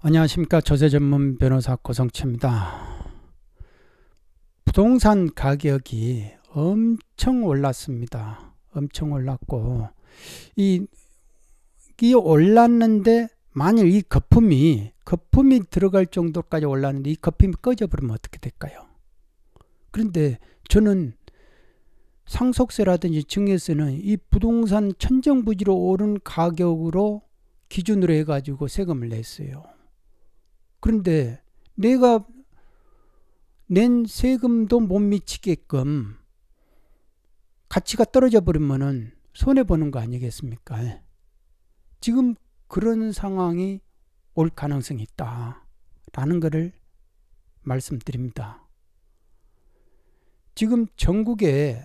안녕하십니까 조세 전문 변호사 고성치입니다. 부동산 가격이 엄청 올랐습니다. 엄청 올랐고 이, 이 올랐는데 만일 이 거품이 거품이 들어갈 정도까지 올랐는데 이 거품이 꺼져버리면 어떻게 될까요? 그런데 저는 상속세라든지 증여세는 이 부동산 천정부지로 오른 가격으로 기준으로 해가지고 세금을 냈어요. 그런데 내가 낸 세금도 못 미치게끔 가치가 떨어져 버리면은 손해 보는 거 아니겠습니까? 지금 그런 상황이 올 가능성이 있다라는 것을 말씀드립니다. 지금 전국에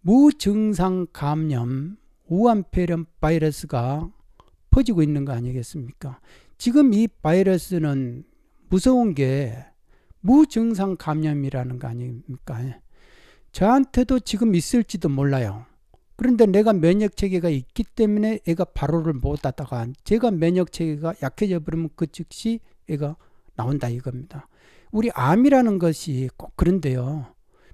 무증상 감염 우한폐렴 바이러스가 퍼지고 있는 거 아니겠습니까? 지금 이 바이러스는 무서운 게 무증상 감염이라는 거 아닙니까? 예. 저한테도 지금 있을지도 몰라요. 그런데 내가 면역 체계가 있기 때문에 애가 발호를 못 하다가 제가 면역 체계가 약해져 버리면 그 즉시 애가 나온다 이겁니다. 우리 암이라는 것이 꼭 그런데요.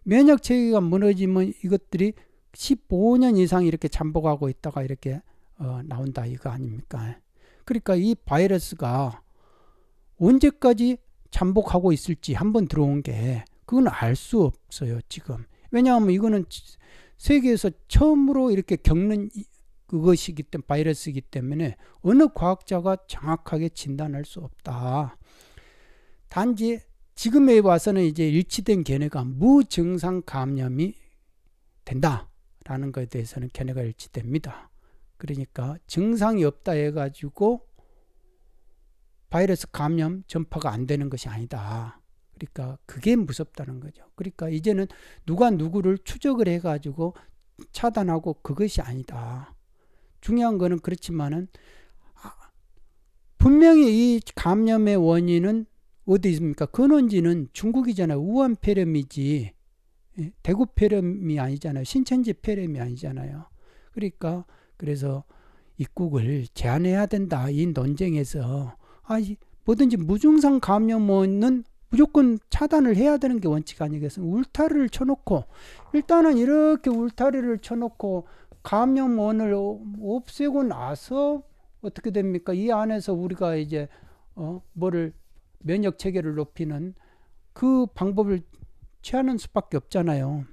면역 체계가 무너지면 이것들이 15년 이상 이렇게 잠복하고 있다가 이렇게 어, 나온다 이거 아닙니까? 예. 그러니까 이 바이러스가 언제까지 잠복하고 있을지 한번 들어온 게 그건 알 수 없어요 지금 왜냐하면 이거는 세계에서 처음으로 이렇게 겪는 그것이기 때문에 바이러스이기 때문에 어느 과학자가 정확하게 진단할 수 없다. 단지 지금에 와서는 이제 일치된 견해가 무증상 감염이 된다라는 것에 대해서는 견해가 일치됩니다. 그러니까 증상이 없다 해가지고 바이러스 감염 전파가 안 되는 것이 아니다. 그러니까 그게 무섭다는 거죠. 그러니까 이제는 누가 누구를 추적을 해가지고 차단하고 그것이 아니다. 중요한 거는 그렇지만은 아, 분명히 이 감염의 원인은 어디 있습니까? 근원지는 중국이잖아요. 우한 폐렴이지 예, 대구 폐렴이 아니잖아요. 신천지 폐렴이 아니잖아요. 그러니까 그래서 입국을 제한해야 된다. 이 논쟁에서 아, 뭐든지 무증상 감염은 무조건 차단을 해야 되는 게 원칙 아니겠습니 울타리를 쳐놓고 일단은 이렇게 울타리를 쳐놓고 감염원을 없애고 나서 어떻게 됩니까? 이 안에서 우리가 이제 어 뭐를 면역 체계를 높이는 그 방법을 취하는 수밖에 없잖아요.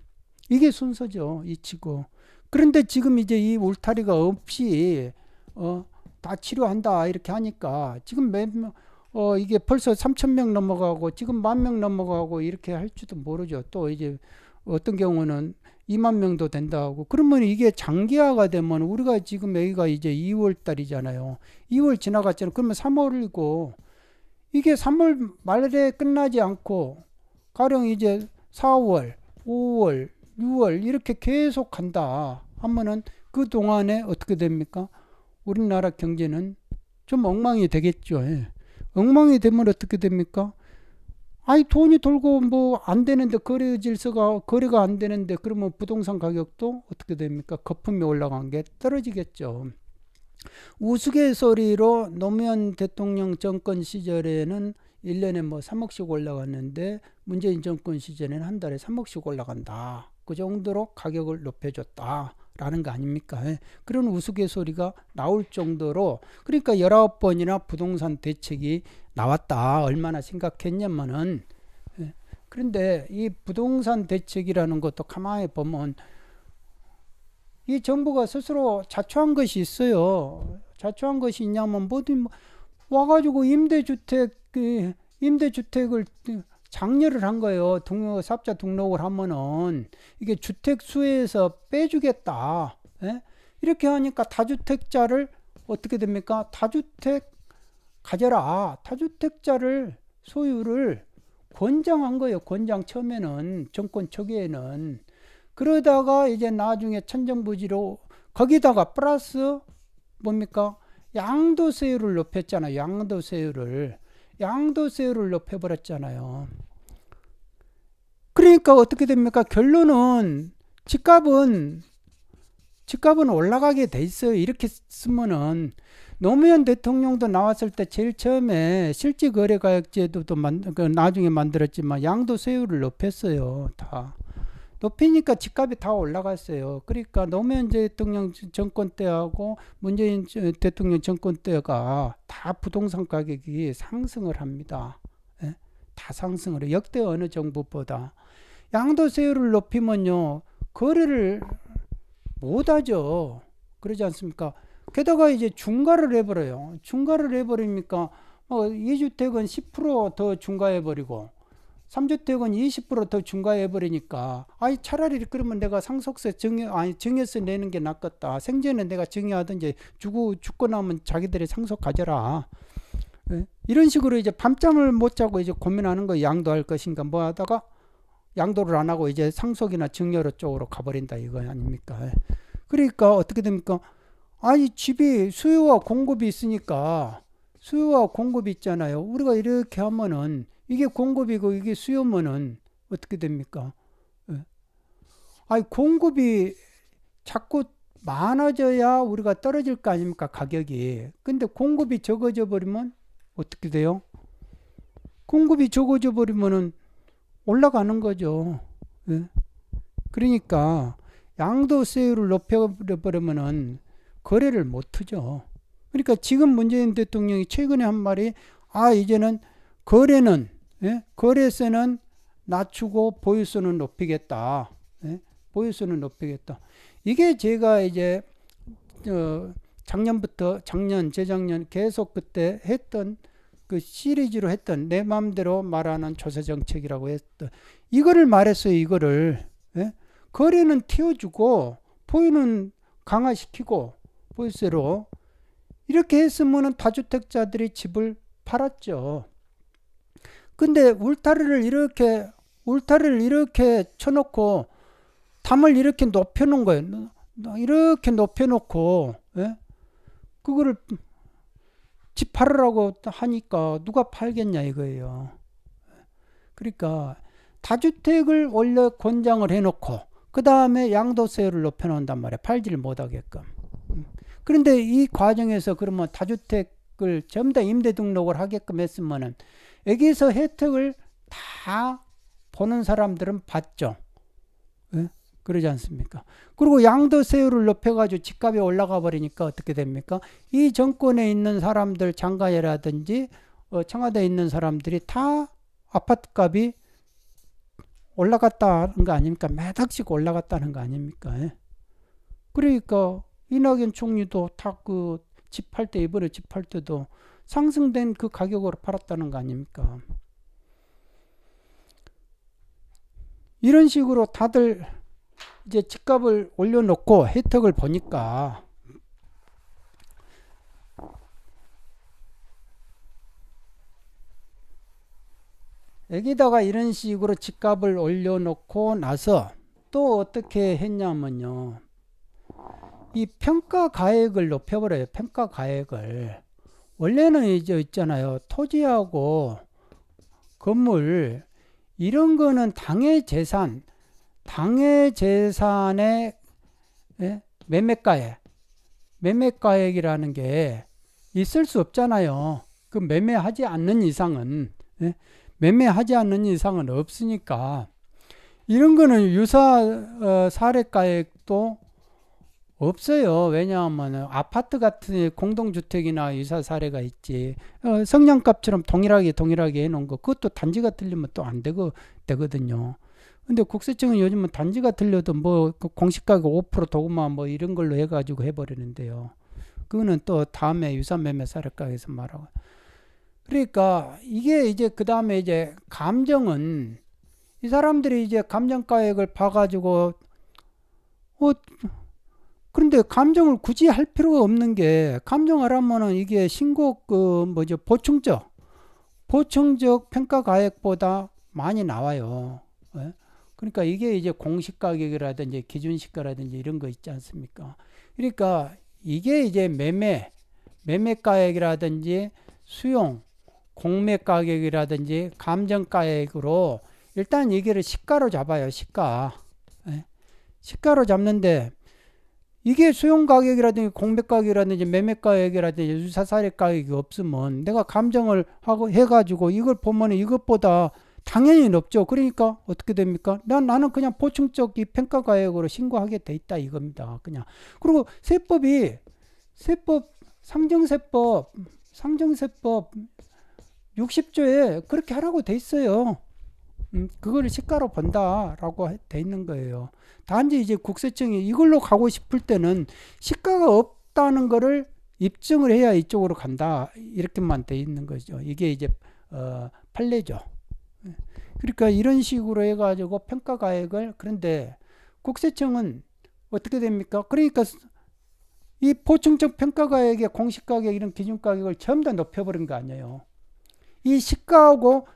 이게 순서죠. 이치고 그런데 지금 이제 이 울타리가 없이 어, 다 치료한다 이렇게 하니까 지금 몇명 어, 이게 벌써 3천 명 넘어가고 지금 만 명 넘어가고 이렇게 할지도 모르죠. 또 이제 어떤 경우는 2만 명도 된다고. 그러면 이게 장기화가 되면 우리가 지금 여기가 이제 2월 달이잖아요. 2월 지나갔잖아요. 그러면 3월이고 이게 3월 말에 끝나지 않고 가령 이제 4월, 5월, 6월 이렇게 계속 간다. 하면은 그 동안에 어떻게 됩니까? 우리나라 경제는 좀 엉망이 되겠죠. 예. 엉망이 되면 어떻게 됩니까? 아니 돈이 돌고 뭐 안 되는데 거래 질서가 거래가 안 되는데 그러면 부동산 가격도 어떻게 됩니까? 거품이 올라간 게 떨어지겠죠. 우스갯소리로 노무현 대통령 정권 시절에는 1년에 뭐 3억씩 올라갔는데 문재인 정권 시절에는 한 달에 3억씩 올라간다. 그 정도로 가격을 높여줬다. 라는 거 아닙니까? 예. 그런 우스갯소리가 나올 정도로 그러니까 19번이나 부동산 대책이 나왔다. 얼마나 심각했냐면은 예. 그런데 이 부동산 대책이라는 것도 가만히 보면 이 정부가 스스로 자초한 것이 있어요. 자초한 것이 있냐면 뭐든 뭐 와가지고 임대주택 그 임대주택을 장려를 한 거예요. 등록, 사업자 등록을 하면은 이게 주택 수에서 빼주겠다. 예? 이렇게 하니까 다주택자를 어떻게 됩니까? 다주택 가져라. 다주택자를 소유를 권장한 거예요. 권장 처음에는 정권 초기에는 그러다가 이제 나중에 천정부지로 거기다가 플러스 뭡니까? 양도세율을 높였잖아요. 양도세율을 양도세율을 높여버렸잖아요. 그러니까 어떻게 됩니까? 결론은 집값은 집값은 올라가게 돼 있어요. 이렇게 쓰면은 노무현 대통령도 나왔을 때 제일 처음에 실질거래가액제도 도 만, 그 나중에 만들었지만 양도세율을 높였어요. 다. 높이니까 집값이 다 올라갔어요. 그러니까 노무현 대통령 정권 때하고 문재인 대통령 정권 때가 다 부동산 가격이 상승을 합니다. 예? 다 상승을 해요. 역대 어느 정부보다. 양도세율을 높이면요 거래를 못하죠 그러지 않습니까 게다가 이제 중과를 해버려요 중과를 해버립니까 어, 뭐 2주택은 10%더 중과해버리고 3주택은 20%더 중과해버리니까 아니 차라리 그러면 내가 상속세 증여 아니 증여세 내는 게 낫겠다 생전에 내가 증여하든지 주고 죽고 나면 자기들이 상속 가져라 예? 이런 식으로 이제 밤잠을 못 자고 이제 고민하는 거 양도할 것인가 뭐 하다가 양도를 안 하고 이제 상속이나 증여로 쪽으로 가버린다 이거 아닙니까? 그러니까 어떻게 됩니까? 아니 집이 수요와 공급이 있으니까 수요와 공급이 있잖아요. 우리가 이렇게 하면은 이게 공급이고 이게 수요면은 어떻게 됩니까? 예. 아니 공급이 자꾸 많아져야 우리가 떨어질 거 아닙니까 가격이. 근데 공급이 적어져 버리면 어떻게 돼요? 공급이 적어져 버리면은 올라가는 거죠. 예? 그러니까 양도세율을 높여버리면은 거래를 못 하죠. 그러니까 지금 문재인 대통령이 최근에 한 말이 아 이제는 거래는 예? 거래세는 낮추고 보유세는 높이겠다. 예? 보유세는 높이겠다. 이게 제가 이제 어, 작년부터 작년 재작년 계속 그때 했던 그 시리즈로 했던 내 마음대로 말하는 조세 정책이라고 했던 이거를 말했어요. 이거를 예? 거래는 튀워주고 보유는 강화시키고 보유세로 이렇게 했으면은 다주택자들이 집을 팔았죠. 근데 울타리를 이렇게 울타리를 이렇게 쳐놓고 담을 이렇게 높여놓은 거예요. 이렇게 높여놓고 예? 그거를 집 팔으라고 하니까 누가 팔겠냐 이거예요. 그러니까 다주택을 원래 권장을 해놓고 그 다음에 양도세를 높여놓는단 말이에요. 팔지를 못하게끔. 그런데 이 과정에서 그러면 다주택을 전부 다 임대등록을 하게끔 했으면은 여기서 혜택을 다 보는 사람들은 봤죠. 예? 그러지 않습니까? 그리고 양도세율을 높여가지고 집값이 올라가 버리니까 어떻게 됩니까? 이 정권에 있는 사람들 장가회라든지 어, 청와대에 있는 사람들이 다 아파트값이 올라갔다는 거 아닙니까? 매닥씩 올라갔다는 거 아닙니까? 예? 그러니까 이낙연 총리도 다 그 집 팔 때 이번에 집 팔 때도 상승된 그 가격으로 팔았다는 거 아닙니까? 이런 식으로 다들 이제 집값을 올려놓고 혜택을 보니까 여기다가 이런 식으로 집값을 올려놓고 나서 또 어떻게 했냐면요. 이 평가 가액을 높여버려요. 평가 가액을. 원래는 이제 있잖아요. 토지하고 건물 이런 거는 당의 재산 당해 재산의 예? 매매가액, 매매가액이라는 게 있을 수 없잖아요. 그 매매하지 않는 이상은 예? 매매하지 않는 이상은 없으니까 이런 거는 유사 어, 사례가액도 없어요. 왜냐하면 아파트 같은 공동주택이나 유사 사례가 있지. 어, 성냥값처럼 동일하게 동일하게 해놓은 거 그것도 단지가 틀리면 또 안 되고 되거든요. 근데 국세청은 요즘은 단지가 틀려도뭐 그 공시 가격 5% 도구마 뭐 이런 걸로 해가지고 해버리는데요. 그거는 또 다음에 유산 매매 사례가에서 말하고. 그러니까 이게 이제 그 다음에 이제 감정은 이 사람들이 이제 감정가액을 봐가지고 어 그런데 감정을 굳이 할 필요가 없는 게감정을하면은 이게 신고 그 뭐죠 보충적 보충적 평가가액보다 많이 나와요. 예? 그러니까 이게 이제 공식 가격이라든지 기준 시가라든지 이런 거 있지 않습니까? 그러니까 이게 이제 매매 매매 가액이라든지 수용 공매 가격이라든지 감정 가액으로 일단 얘기를 시가로 잡아요. 시가. 예? 시가로 잡는데 이게 수용 가격이라든지 공매 가격이라든지 매매 가격이라든지 유사 사례 가격이 없으면 내가 감정을 하고 해가지고 이걸 보면 이것보다 당연히 높죠. 그러니까 어떻게 됩니까? 난 나는 그냥 보충적 평가가액으로 신고하게 돼 있다 이겁니다. 그냥 그리고 세법이 세법 상정세법 상정세법 60조에 그렇게 하라고 돼 있어요. 음, 그거를 시가로 본다라고 돼 있는 거예요. 단지 이제 국세청이 이걸로 가고 싶을 때는 시가가 없다는 거를 입증을 해야 이쪽으로 간다 이렇게만 돼 있는 거죠. 이게 이제 어, 판례죠. 그러니까 이런 식으로 해가지고 평가가액을 그런데 국세청은 어떻게 됩니까? 그러니까 이 보충적 평가가액의 공시가격 이런 기준가격을 전부 다 높여버린 거 아니에요. 이 시가하고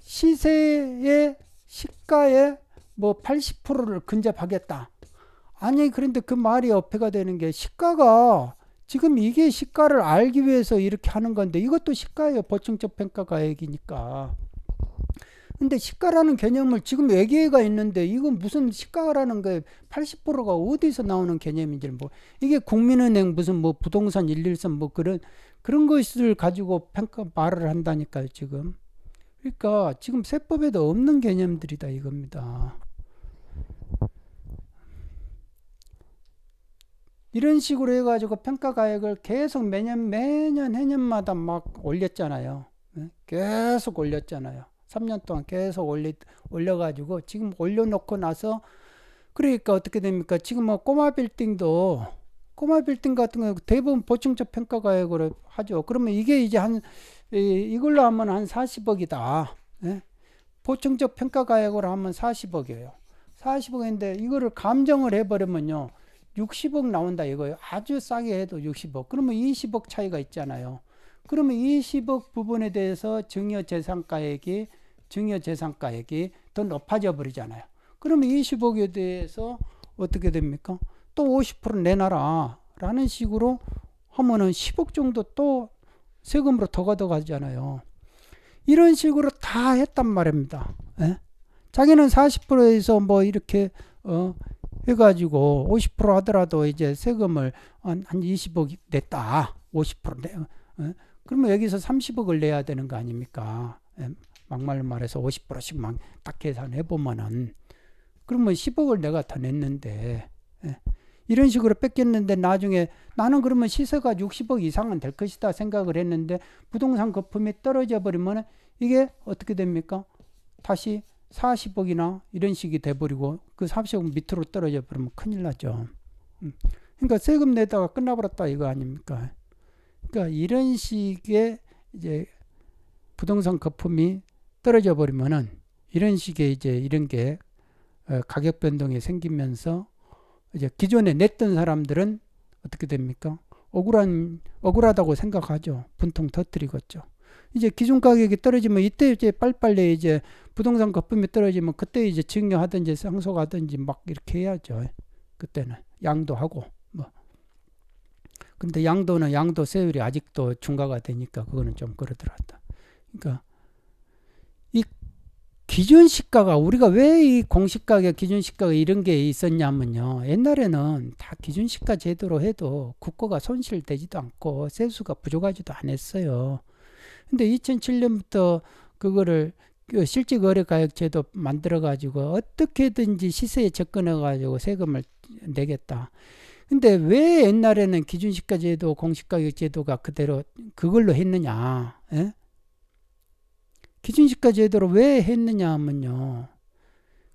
시세의 시가의 뭐 80%를 근접하겠다. 아니 그런데 그 말이 어폐가 되는 게 시가가 지금 이게 시가를 알기 위해서 이렇게 하는 건데 이것도 시가예요. 보충적 평가가액이니까. 근데 시가라는 개념을 지금 외계가 있는데 이건 무슨 시가라는 게 80%가 어디서 나오는 개념인지 뭐 이게 국민은행 무슨 뭐 부동산 113 뭐 그런 그런 것을 가지고 평가 말을 한다니까요 지금 그러니까 지금 세법에도 없는 개념들이다 이겁니다. 이런 식으로 해가지고 평가가액을 계속 매년 매년 해년마다 막 올렸잖아요. 네? 계속 올렸잖아요. 3년 동안 계속 올리, 올려가지고 지금 올려놓고 나서 그러니까 어떻게 됩니까? 지금 뭐 꼬마 빌딩도 꼬마 빌딩 같은 거 대부분 보충적 평가가액으로 하죠. 그러면 이게 이제 한 이, 걸로 하면 한 40억이다. 예? 보충적 평가가액으로 하면 40억이에요. 40억인데 이거를 감정을 해버리면요. 60억 나온다 이거예요. 아주 싸게 해도 60억. 그러면 20억 차이가 있잖아요. 그러면 20억 부분에 대해서 증여재산가액이 증여재산가액이 더 높아져 버리잖아요. 그러면 20억에 대해서 어떻게 됩니까? 또 50% 내놔라 라는 식으로 하면은 10억 정도 또 세금으로 더 가져가잖아요. 이런 식으로 다 했단 말입니다. 예? 자기는 40%에서 뭐 이렇게 어 해가지고 50% 하더라도 이제 세금을 한 20억 냈다. 50% 내. 어, 예? 그러면 여기서 30억을 내야 되는 거 아닙니까? 예, 막말로 말해서 50%씩 막딱 계산해 보면은 그러면 10억을 내가 더 냈는데 예, 이런 식으로 뺏겼는데 나중에 나는 그러면 시세가 60억 이상은 될 것이다 생각을 했는데 부동산 거품이 떨어져 버리면 이게 어떻게 됩니까? 다시 40억이나 이런 식이 돼버리고 그 30억 밑으로 떨어져 버리면 큰일 나죠. 음, 그러니까 세금 내다가 끝나버렸다 이거 아닙니까? 그러니까 이런 식의 이제 부동산 거품이 떨어져 버리면은 이런 식의 이제 이런 게 어, 가격 변동이 생기면서 이제 기존에 냈던 사람들은 어떻게 됩니까? 억울한 억울하다고 생각하죠. 분통 터뜨리겠죠. 이제 기준 가격이 떨어지면 이때 이제 빨리빨리 이제 부동산 거품이 떨어지면 그때 이제 증여하든지 상속하든지 막 이렇게 해야죠. 그때는 양도 하고. 근데 양도는 양도 세율이 아직도 중과가 되니까 그거는 좀 그러더라다. 그러니까 이 기준 시가가 우리가 왜 이 공시가격 기준 시가가 이런 게 있었냐면요. 옛날에는 다 기준 시가 제대로 해도 국고가 손실되지도 않고 세수가 부족하지도 않았어요. 근데 2007년부터 그거를 그실질거래가격제도 만들어가지고 어떻게든지 시세에 접근해가지고 세금을 내겠다. 근데 왜 옛날에는 기준시가 제도, 공시가격 제도가 그대로 그걸로 했느냐? 예? 기준시가 제도로 왜 했느냐 하면요.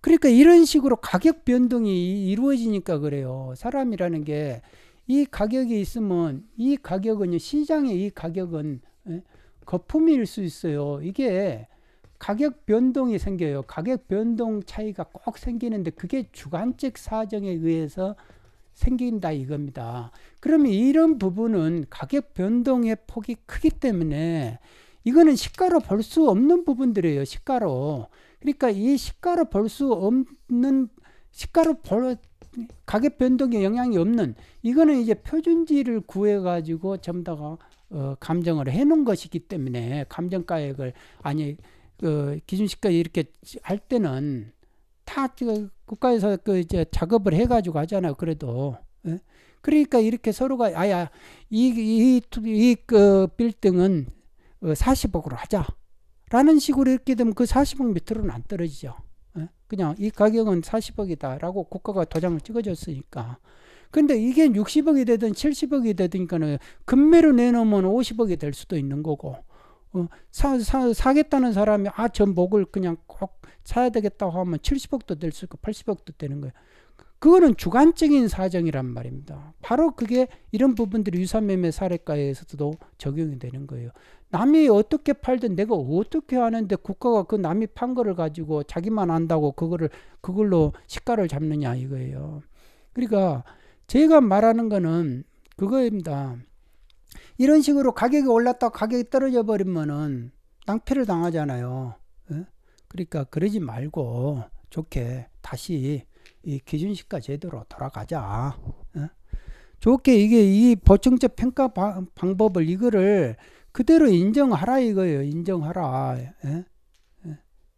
그러니까 이런 식으로 가격 변동이 이루어지니까 그래요. 사람이라는 게 이 가격이 있으면 이가격은 시장의 이 가격은 예? 거품일 수 있어요. 이게 가격 변동이 생겨요. 가격 변동 차이가 꼭 생기는데 그게 주관적 사정에 의해서 생긴다 이겁니다. 그러면 이런 부분은 가격 변동의 폭이 크기 때문에 이거는 시가로 볼 수 없는 부분들이에요. 시가로. 그러니까 이 시가로 볼 수 없는 시가로 볼 가격 변동에 영향이 없는 이거는 이제 표준지를 구해 가지고 전부 다 어, 감정을 해 놓은 것이기 때문에 감정가액을 아니 그 어, 기준시가 이렇게 할 때는 다 그 국가에서 그 이제 작업을 해가지고 하잖아요. 그래도. 예? 그러니까 이렇게 서로가 아야 이 이이그 빌딩은 40억으로 어, 하자라는 식으로 이렇게 되면 그 40억 밑으로는 안 떨어지죠. 예? 그냥 이 가격은 40억이다라고 국가가 도장을 찍어줬으니까. 근데 이게 60억이 되든 70억이 되든 그러니까 금매로 내놓으면 50억이 될 수도 있는 거고 어, 사, 사, 사겠다는 사람이 아, 저 목을 그냥 꼭 사야 되겠다고 하면 70억도 될 수 있고 80억도 되는 거예요. 그거는 주관적인 사정이란 말입니다. 바로 그게 이런 부분들이 유산매매 사례가에서도 적용이 되는 거예요. 남이 어떻게 팔든 내가 어떻게 하는데 국가가 그 남이 판 거를 가지고 자기만 안다고 그거를 그걸로 시가를 잡느냐 이거예요. 그러니까 제가 말하는 거는 그거입니다. 이런 식으로 가격이 올랐다 가격이 떨어져 버리면은 낭패를 당하잖아요. 예? 그러니까 그러지 말고 좋게 다시 이 기준시가 제대로 돌아가자. 예? 좋게 이게 이보충적 평가 방법을 이거를 그대로 인정하라 이거예요. 인정하라. 예?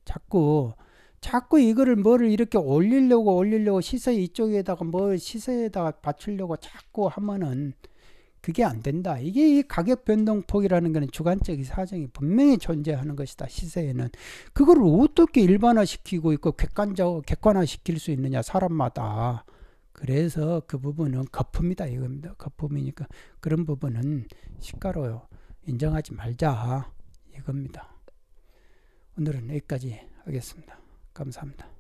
자꾸 자꾸 이거를 뭐를 이렇게 올리려고 올리려고 시세 이쪽에다가 뭐 시세에다가 받추려고 자꾸 하면은 그게 안 된다. 이게 이 가격 변동폭이라는 것은 주관적인 사정이 분명히 존재하는 것이다. 시세에는 그걸 어떻게 일반화시키고 있고 객관적 객관화시킬 수 있느냐 사람마다. 그래서 그 부분은 거품이다 이겁니다. 거품이니까 그런 부분은 시가로 인정하지 말자 이겁니다. 오늘은 여기까지 하겠습니다. 감사합니다.